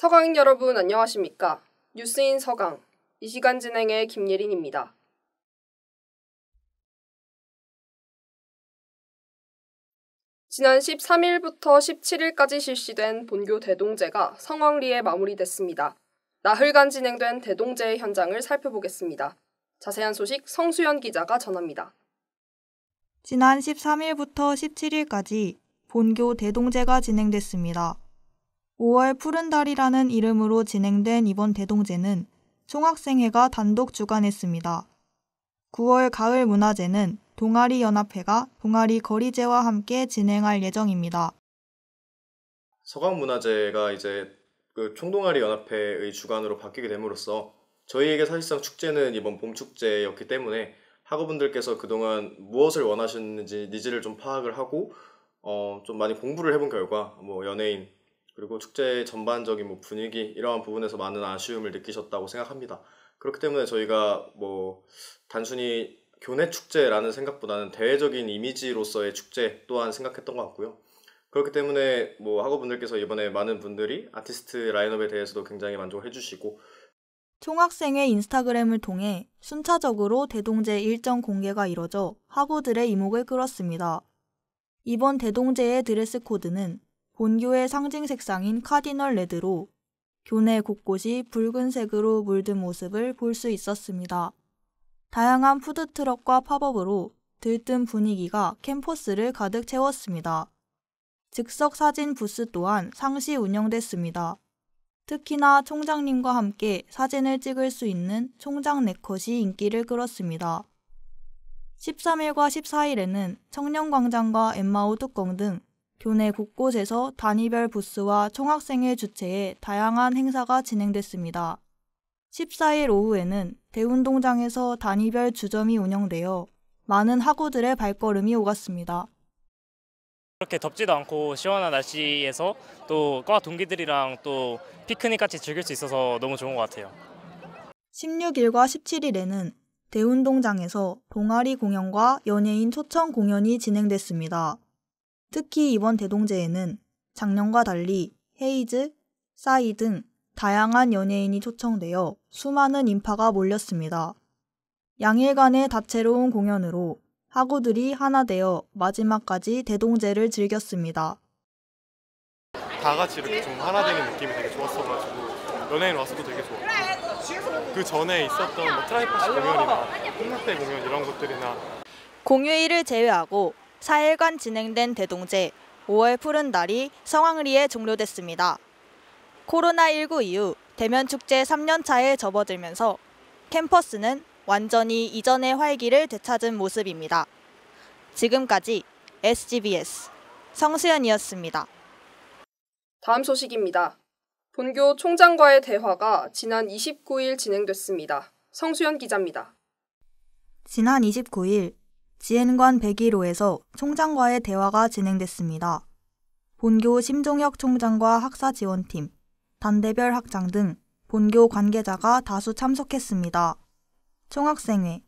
서강인 여러분 안녕하십니까? 뉴스인 서강 이 시간 진행의 김예린입니다. 지난 13일부터 17일까지 실시된 본교 대동제가 성황리에 마무리됐습니다. 나흘간 진행된 대동제의 현장을 살펴보겠습니다. 자세한 소식 성수연 기자가 전합니다. 지난 13일부터 17일까지 본교 대동제가 진행됐습니다. 5월 푸른 달이라는 이름으로 진행된 이번 대동제는 총학생회가 단독 주관했습니다. 9월 가을 문화제는 동아리 연합회가 동아리 거리제와 함께 진행할 예정입니다. 서강문화제가 이제 그 총동아리 연합회의 주관으로 바뀌게 됨으로써 저희에게 사실상 축제는 이번 봄 축제였기 때문에 학우분들께서 그동안 무엇을 원하셨는지 니즈를 좀 파악을 하고 어, 좀 많이 공부를 해본 결과 뭐 연예인, 그리고 축제의 전반적인 뭐 분위기 이러한 부분에서 많은 아쉬움을 느끼셨다고 생각합니다. 그렇기 때문에 저희가 뭐 단순히 교내 축제라는 생각보다는 대외적인 이미지로서의 축제 또한 생각했던 것 같고요. 그렇기 때문에 뭐 학우분들께서 이번에 많은 분들이 아티스트 라인업에 대해서도 굉장히 만족을 해주시고 총학생의 인스타그램을 통해 순차적으로 대동제 일정 공개가 이뤄져 학우들의 이목을 끌었습니다. 이번 대동제의 드레스 코드는 본교의 상징 색상인 카디널 레드로 교내 곳곳이 붉은색으로 물든 모습을 볼 수 있었습니다. 다양한 푸드트럭과 팝업으로 들뜬 분위기가 캠퍼스를 가득 채웠습니다. 즉석 사진 부스 또한 상시 운영됐습니다. 특히나 총장님과 함께 사진을 찍을 수 있는 총장 네컷이 인기를 끌었습니다. 13일과 14일에는 청년광장과 엠마오 뚜껑 등 교내 곳곳에서 단위별 부스와 총학생회 주최에 다양한 행사가 진행됐습니다. 14일 오후에는 대운동장에서 단위별 주점이 운영되어 많은 학우들의 발걸음이 오갔습니다. 이렇게 덥지도 않고 시원한 날씨에서 또과 동기들이랑 또 피크닉 같이 즐길 수 있어서 너무 좋은 것 같아요. 16일과 17일에는 대운동장에서 동아리 공연과 연예인 초청 공연이 진행됐습니다. 특히 이번 대동제에는 작년과 달리 헤이즈, 싸이 등 다양한 연예인이 초청되어 수많은 인파가 몰렸습니다. 양일간의 다채로운 공연으로 학우들이 하나 되어 마지막까지 대동제를 즐겼습니다. 다 같이 이렇게 좀 하나 되는 느낌이 되게 좋았어가지고 연예인 와서도 되게 좋았고 그 전에 있었던 뭐 트라이퍼스 공연이나 홍락대 공연 이런 것들이나 공휴일을 제외하고 4일간 진행된 대동제 5월 푸른 날이 성황리에 종료됐습니다. 코로나19 이후 대면 축제 3년차에 접어들면서 캠퍼스는 완전히 이전의 활기를 되찾은 모습입니다. 지금까지 SGBS 성수연이었습니다. 다음 소식입니다. 본교 총장과의 대화가 지난 29일 진행됐습니다. 성수연 기자입니다. 지난 29일 지엔관 101호에서 총장과의 대화가 진행됐습니다. 본교 심종혁 총장과 학사 지원팀, 단대별 학장 등 본교 관계자가 다수 참석했습니다. 총학생회,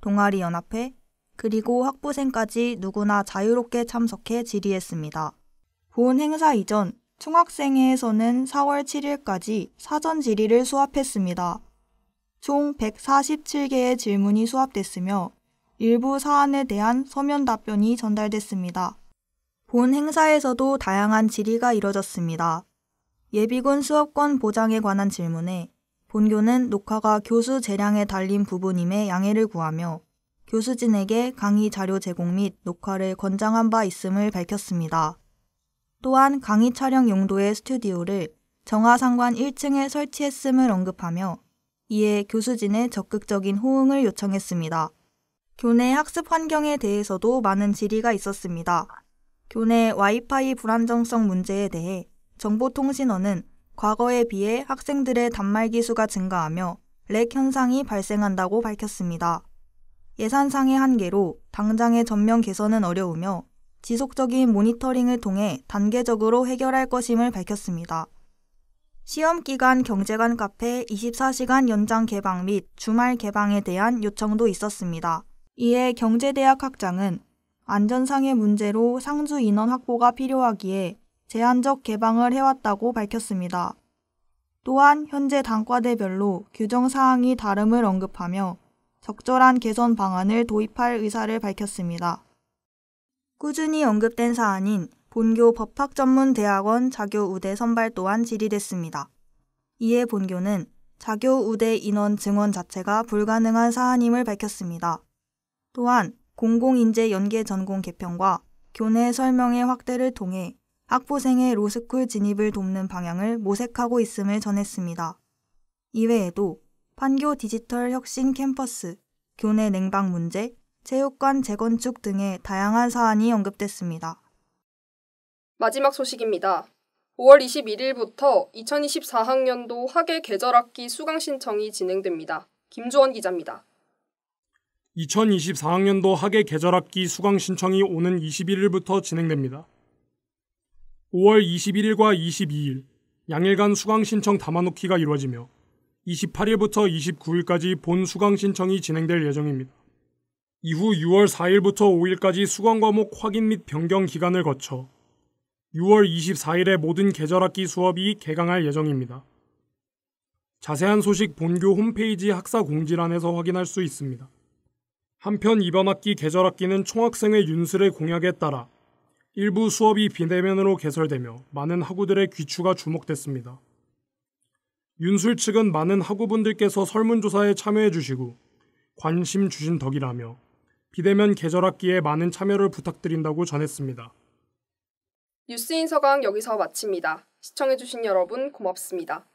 동아리연합회, 그리고 학부생까지 누구나 자유롭게 참석해 질의했습니다. 본 행사 이전 총학생회에서는 4월 7일까지 사전 질의를 수합했습니다. 총 147개의 질문이 수합됐으며 일부 사안에 대한 서면 답변이 전달됐습니다. 본 행사에서도 다양한 질의가 이뤄졌습니다. 예비군 수업권 보장에 관한 질문에 본교는 녹화가 교수 재량에 달린 부분임에 양해를 구하며 교수진에게 강의 자료 제공 및 녹화를 권장한 바 있음을 밝혔습니다. 또한 강의 촬영 용도의 스튜디오를 정화상관 1층에 설치했음을 언급하며 이에 교수진의 적극적인 호응을 요청했습니다. 교내 학습 환경에 대해서도 많은 질의가 있었습니다. 교내 와이파이 불안정성 문제에 대해 정보통신원은 과거에 비해 학생들의 단말기 수가 증가하며 렉 현상이 발생한다고 밝혔습니다. 예산상의 한계로 당장의 전면 개선은 어려우며 지속적인 모니터링을 통해 단계적으로 해결할 것임을 밝혔습니다. 시험 기간 경제관 카페 24시간 연장 개방 및 주말 개방에 대한 요청도 있었습니다. 이에 경제대학 학장은 안전상의 문제로 상주 인원 확보가 필요하기에 제한적 개방을 해왔다고 밝혔습니다. 또한 현재 단과대별로 규정 사항이 다름을 언급하며 적절한 개선 방안을 도입할 의사를 밝혔습니다. 꾸준히 언급된 사안인 본교 법학전문대학원 자교우대 선발 또한 질의됐습니다. 이에 본교는 자교우대 인원 증원 자체가 불가능한 사안임을 밝혔습니다. 또한 공공인재 연계 전공 개편과 교내 설명의 확대를 통해 학부생의 로스쿨 진입을 돕는 방향을 모색하고 있음을 전했습니다. 이외에도 판교 디지털 혁신 캠퍼스, 교내 냉방 문제, 체육관 재건축 등의 다양한 사안이 언급됐습니다. 마지막 소식입니다. 5월 21일부터 2024학년도 학예 계절학기 수강 신청이 진행됩니다. 김주원 기자입니다. 2024학년도 학예 계절학기 수강 신청이 오는 21일부터 진행됩니다. 5월 21일과 22일 양일간 수강 신청 담아놓기가 이루어지며 28일부터 29일까지 본 수강 신청이 진행될 예정입니다. 이후 6월 4일부터 5일까지 수강 과목 확인 및 변경 기간을 거쳐 6월 24일에 모든 계절학기 수업이 개강할 예정입니다. 자세한 소식 본교 홈페이지 학사 공지란에서 확인할 수 있습니다. 한편 이번 학기 계절 학기는 총학생회 윤슬의 공약에 따라 일부 수업이 비대면으로 개설되며 많은 학우들의 귀추가 주목됐습니다. 윤슬 측은 많은 학우분들께서 설문조사에 참여해 주시고 관심 주신 덕이라며 비대면 계절 학기에 많은 참여를 부탁드린다고 전했습니다. 뉴스인 서강 여기서 마칩니다. 시청해주신 여러분 고맙습니다.